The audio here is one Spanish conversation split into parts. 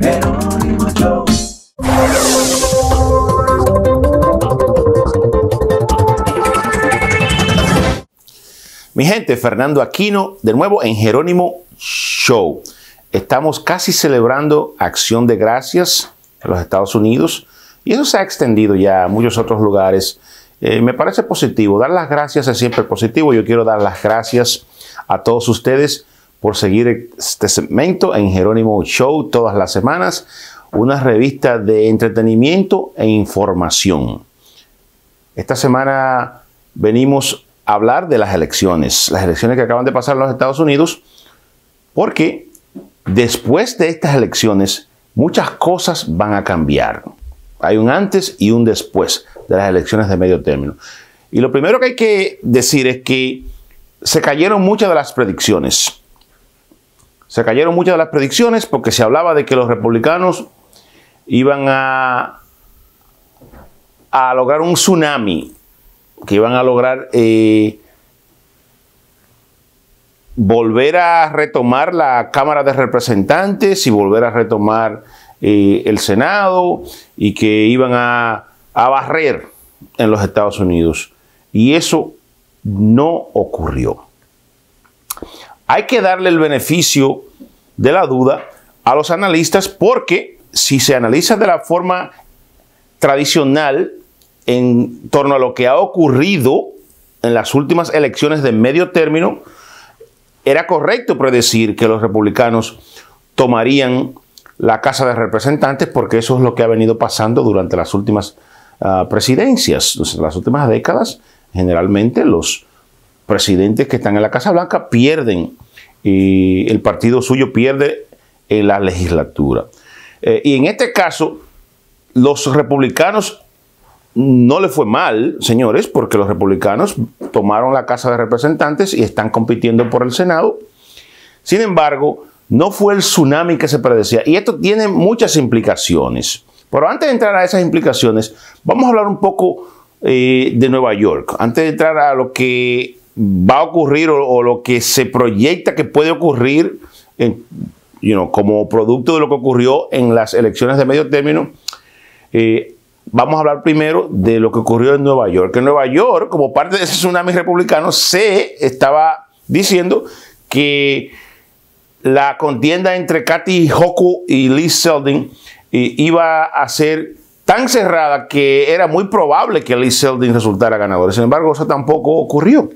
Jerónimo Show. Mi gente, Fernando Aquino, de nuevo en Jerónimo Show. Estamos casi celebrando Acción de Gracias en los Estados Unidos y eso se ha extendido ya a muchos otros lugares. Eh, me parece positivo. Dar las gracias es siempre positivo. Yo quiero dar las gracias a todos ustedes por seguir este segmento en Jerónimo Show todas las semanas, una revista de entretenimiento e información. Esta semana venimos a hablar de las elecciones, las elecciones que acaban de pasar en los Estados Unidos, porque después de estas elecciones muchas cosas van a cambiar. Hay un antes y un después de las elecciones de medio término. Y lo primero que hay que decir es que se cayeron muchas de las predicciones se cayeron muchas de las predicciones porque se hablaba de que los republicanos iban a, lograr un tsunami, que iban a lograr eh, volver a retomar la Cámara de Representantes y volver a retomar eh, el Senado y que iban a, a barrer en los Estados Unidos. Y eso no ocurrió. Hay que darle el beneficio de la duda a los analistas porque si se analiza de la forma tradicional en torno a lo que ha ocurrido en las últimas elecciones de medio término, era correcto predecir que los republicanos tomarían la Casa de Representantes porque eso es lo que ha venido pasando durante las últimas ah, presidencias, las últimas décadas. Generalmente los presidentes que están en la Casa Blanca pierden y el partido suyo pierde en la legislatura. Eh, y en este caso, los republicanos no le fue mal, señores, porque los republicanos tomaron la Casa de Representantes y están compitiendo por el Senado. Sin embargo, no fue el tsunami que se predecía. Y esto tiene muchas implicaciones. Pero antes de entrar a esas implicaciones, vamos a hablar un poco eh, de Nueva York. Antes de entrar a lo que va a ocurrir o, lo que se proyecta que puede ocurrir como producto de lo que ocurrió en las elecciones de medio término. Eh, vamos a hablar primero de lo que ocurrió en Nueva York. En Nueva York, como parte de ese tsunami republicano, se estaba diciendo que la contienda entre Katy Hoku y Lee Seldin eh, iba a ser tan cerrada que era muy probable que Lee Seldin resultara ganador. Sin embargo, eso tampoco ocurrió.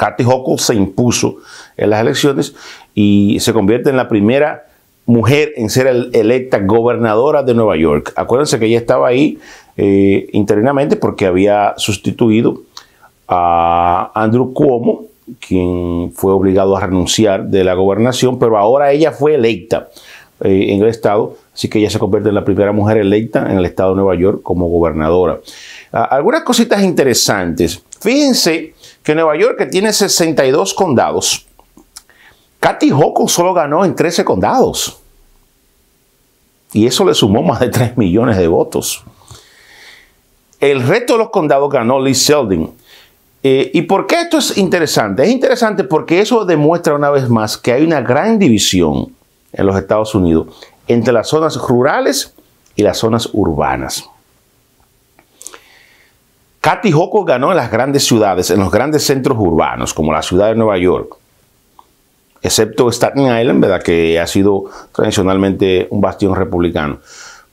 Kathy Hochul se impuso en las elecciones y se convierte en la primera mujer en ser electa gobernadora de Nueva York. Acuérdense que ella estaba ahí internamente eh, interinamente porque había sustituido a Andrew Cuomo, quien fue obligado a renunciar de la gobernación, pero ahora ella fue electa eh, en el estado, así que ella se convierte en la primera mujer electa en el estado de Nueva York como gobernadora. Ah, algunas cositas interesantes. Fíjense que Nueva York, que tiene 62 condados, Katy Hochul solo ganó en 13 condados. Y eso le sumó más de 3 millones de votos. El resto de los condados ganó Lee Seldin. Eh, ¿Y por qué esto es interesante? Es interesante porque eso demuestra una vez más que hay una gran división en los Estados Unidos entre las zonas rurales y las zonas urbanas. Katy Hawkins ganó en las grandes ciudades, en los grandes centros urbanos, como la ciudad de Nueva York, excepto Staten Island, ¿verdad? que ha sido tradicionalmente un bastión republicano.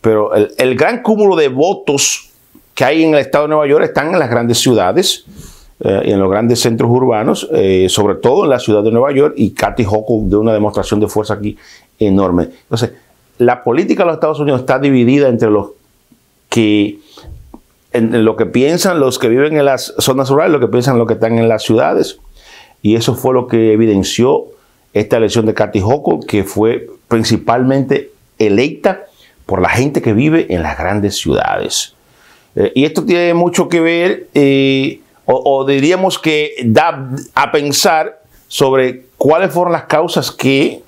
Pero el, gran cúmulo de votos que hay en el estado de Nueva York están en las grandes ciudades eh, y en los grandes centros urbanos, eh, sobre todo en la ciudad de Nueva York, y Katy Hoco dio una demostración de fuerza aquí enorme. Entonces, la política de los Estados Unidos está dividida entre los que en lo que piensan los que viven en las zonas rurales, lo que piensan los que están en las ciudades. Y eso fue lo que evidenció esta elección de Katy que fue principalmente electa por la gente que vive en las grandes ciudades. Eh, y esto tiene mucho que ver, eh, o, diríamos que da a pensar sobre cuáles fueron las causas que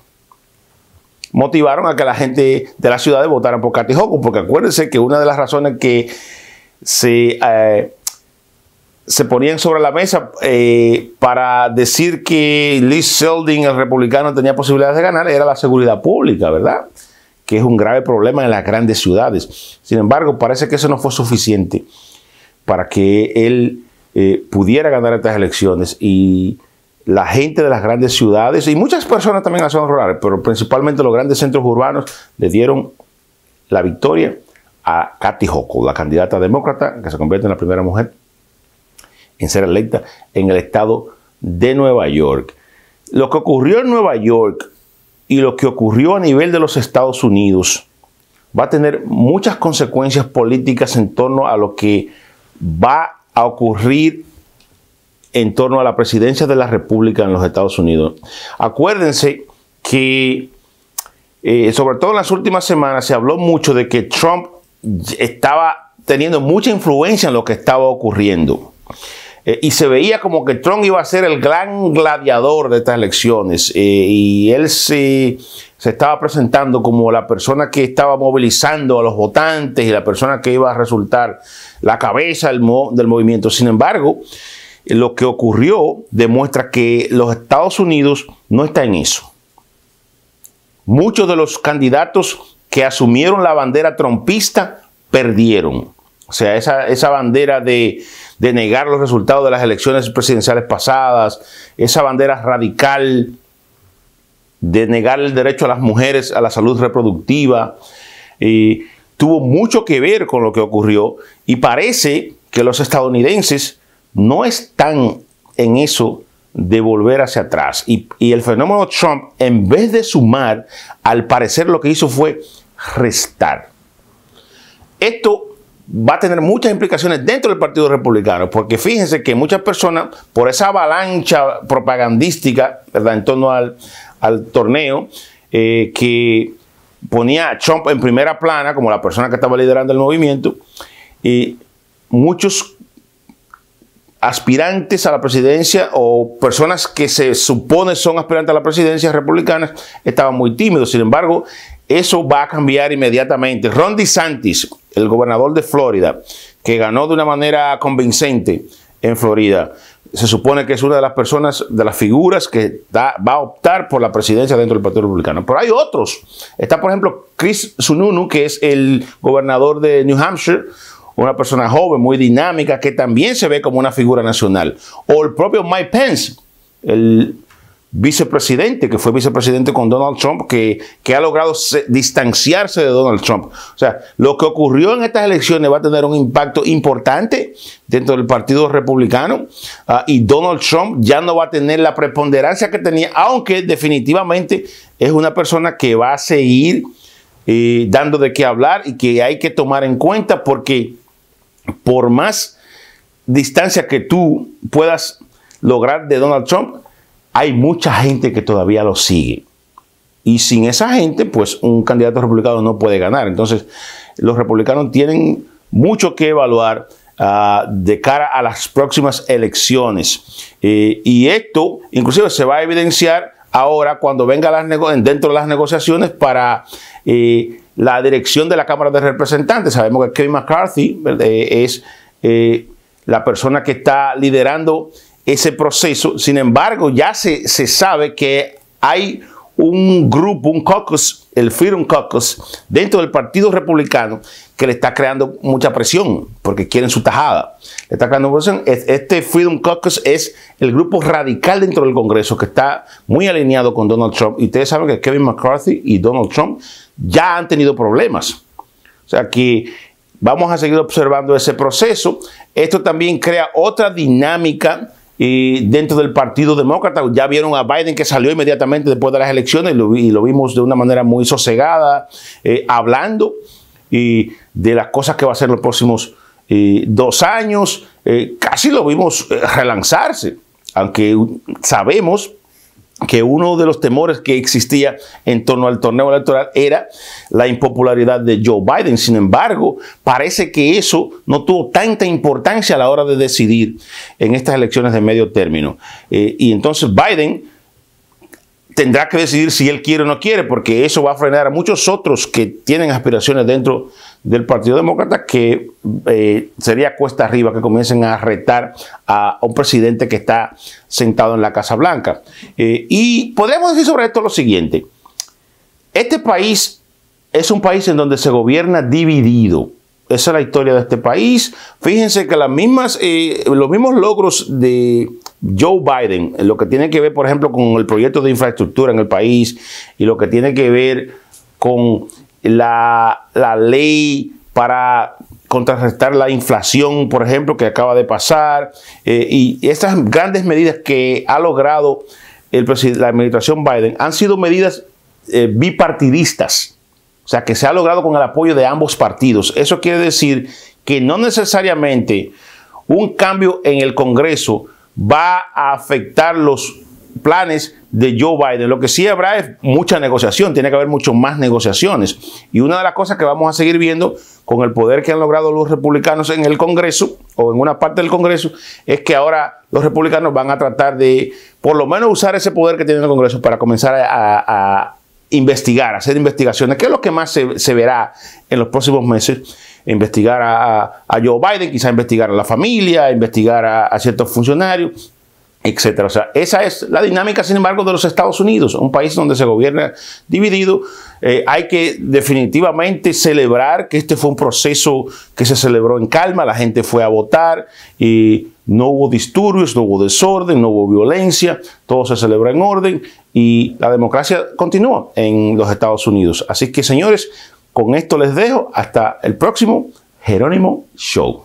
motivaron a que la gente de las ciudades votara por Katy porque acuérdense que una de las razones que se, eh, se ponían sobre la mesa eh, para decir que Liz Seldin, el republicano, tenía posibilidades de ganar, era la seguridad pública, ¿verdad? Que es un grave problema en las grandes ciudades. Sin embargo, parece que eso no fue suficiente para que él eh, pudiera ganar estas elecciones y la gente de las grandes ciudades y muchas personas también en las zonas rurales, pero principalmente los grandes centros urbanos le dieron la victoria a Kathy Hochul, la candidata demócrata que se convierte en la primera mujer en ser electa en el estado de Nueva York. Lo que ocurrió en Nueva York y lo que ocurrió a nivel de los Estados Unidos va a tener muchas consecuencias políticas en torno a lo que va a ocurrir en torno a la presidencia de la República en los Estados Unidos. Acuérdense que, eh, sobre todo en las últimas semanas, se habló mucho de que Trump estaba teniendo mucha influencia en lo que estaba ocurriendo. Eh, y se veía como que Trump iba a ser el gran gladiador de estas elecciones. Eh, y él se, estaba presentando como la persona que estaba movilizando a los votantes y la persona que iba a resultar la cabeza del, movimiento. Sin embargo, lo que ocurrió demuestra que los Estados Unidos no está en eso. Muchos de los candidatos que asumieron la bandera trompista perdieron. O sea, esa, bandera de, negar los resultados de las elecciones presidenciales pasadas, esa bandera radical de negar el derecho a las mujeres a la salud reproductiva, eh, tuvo mucho que ver con lo que ocurrió y parece que los estadounidenses no están en eso de volver hacia atrás. Y, y el fenómeno Trump, en vez de sumar, al parecer lo que hizo fue restar. Esto va a tener muchas implicaciones dentro del Partido Republicano, porque fíjense que muchas personas, por esa avalancha propagandística, en torno al, torneo, eh, que ponía a Trump en primera plana como la persona que estaba liderando el movimiento, y muchos aspirantes a la presidencia o personas que se supone son aspirantes a la presidencia republicanas estaban muy tímidos. Sin embargo, eso va a cambiar inmediatamente. Ron DeSantis, el gobernador de Florida, que ganó de una manera convincente en Florida, se supone que es una de las personas, de las figuras que va a optar por la presidencia dentro del Partido Republicano. Pero hay otros. Está, por ejemplo, Chris Sununu, que es el gobernador de New Hampshire, una persona joven, muy dinámica, que también se ve como una figura nacional. O el propio Mike Pence, el vicepresidente, que fue vicepresidente con Donald Trump, que, que ha logrado distanciarse de Donald Trump. O sea, lo que ocurrió en estas elecciones va a tener un impacto importante dentro del Partido Republicano ah, y Donald Trump ya no va a tener la preponderancia que tenía, aunque definitivamente es una persona que va a seguir eh, dando de qué hablar y que hay que tomar en cuenta porque por más distancia que tú puedas lograr de Donald Trump, hay mucha gente que todavía lo sigue. Y sin esa gente, pues un candidato republicano no puede ganar. Entonces, los republicanos tienen mucho que evaluar ah, de cara a las próximas elecciones. Eh, y esto inclusive se va a evidenciar ahora cuando venga dentro de las negociaciones para eh, la dirección de la Cámara de Representantes. Sabemos que Kevin McCarthy eh, es la persona que está liderando ese proceso. Sin embargo, ya se, sabe que hay un grupo, un caucus, el Freedom Caucus, dentro del Partido Republicano que le está creando mucha presión porque quieren su tajada. Le está creando presión. Este Freedom Caucus es el grupo radical dentro del Congreso que está muy alineado con Donald Trump. Y ustedes saben que Kevin McCarthy y Donald Trump ya han tenido problemas. O sea que vamos a seguir observando ese proceso. Esto también crea otra dinámica y dentro del Partido Demócrata ya vieron a Biden que salió inmediatamente después de las elecciones y lo, vimos de una manera muy sosegada, eh, hablando y de las cosas que va a hacer los próximos eh, dos años. Eh, casi lo vimos relanzarse, aunque sabemos que uno de los temores que existía en torno al torneo electoral era la impopularidad de Joe Biden. Sin embargo, parece que eso no tuvo tanta importancia a la hora de decidir en estas elecciones de medio término. Eh, y entonces Biden tendrá que decidir si él quiere o no quiere, porque eso va a frenar a muchos otros que tienen aspiraciones dentro de del Partido Demócrata que eh, sería cuesta arriba que comiencen a retar a un presidente que está sentado en la Casa Blanca. Eh, y podemos decir sobre esto lo siguiente. Este país es un país en donde se gobierna dividido. Esa es la historia de este país. Fíjense que las mismas, eh, los mismos logros de Joe Biden, en lo que tiene que ver, por ejemplo, con el proyecto de infraestructura en el país y lo que tiene que ver con la, ley para contrarrestar la inflación, por ejemplo, que acaba de pasar, eh, y estas grandes medidas que ha logrado la administración Biden han sido medidas eh, bipartidistas, o sea, que se ha logrado con el apoyo de ambos partidos. Eso quiere decir que no necesariamente un cambio en el Congreso va a afectar los planes de Joe Biden. Lo que sí habrá es mucha negociación, tiene que haber mucho más negociaciones. Y una de las cosas que vamos a seguir viendo con el poder que han logrado los republicanos en el Congreso o en una parte del Congreso es que ahora los republicanos van a tratar de por lo menos usar ese poder que tiene el Congreso para comenzar a, a investigar, hacer investigaciones, que es lo que más se, verá en los próximos meses investigar a, Joe Biden, quizá investigar a la familia, investigar a ciertos funcionarios, etcétera. O sea, esa es la dinámica, sin embargo, de los Estados Unidos, un país donde se gobierna dividido. Eh, hay que definitivamente celebrar que este fue un proceso que se celebró en calma, la gente fue a votar y no hubo disturbios, no hubo desorden, no hubo violencia, todo se celebró en orden y la democracia continúa en los Estados Unidos. Así que, señores, con esto les dejo hasta el próximo Jerónimo Show.